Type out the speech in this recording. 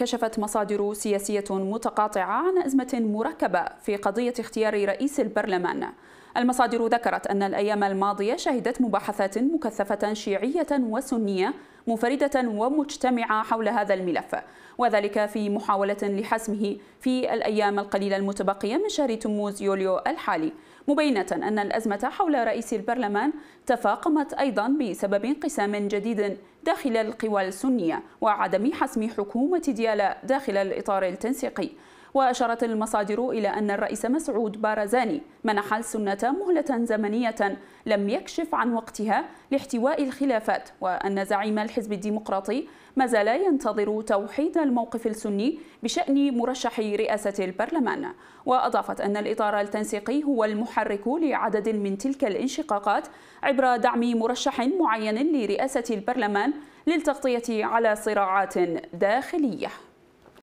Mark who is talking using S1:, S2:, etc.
S1: كشفت مصادر سياسية متقاطعة عن أزمة مركبة في قضية اختيار رئيس البرلمان المصادر ذكرت أن الأيام الماضية شهدت مباحثات مكثفة شيعية وسنية منفردة ومجتمعة حول هذا الملف وذلك في محاولة لحسمه في الأيام القليلة المتبقية من شهر تموز يوليو الحالي مبينة أن الأزمة حول رئيس البرلمان تفاقمت أيضا بسبب انقسام جديد داخل القوى السنية وعدم حسم حكومة ديالا داخل الإطار التنسيقي وأشارت المصادر إلى أن الرئيس مسعود بارزاني منح السنة مهلة زمنية لم يكشف عن وقتها لاحتواء الخلافات وأن زعيم الحزب الديمقراطي ما زال ينتظر توحيد الموقف السني بشأن مرشح رئاسة البرلمان وأضافت أن الإطار التنسيقي هو المحرك لعدد من تلك الانشقاقات عبر دعم مرشح معين لرئاسة البرلمان للتغطية على صراعات داخلية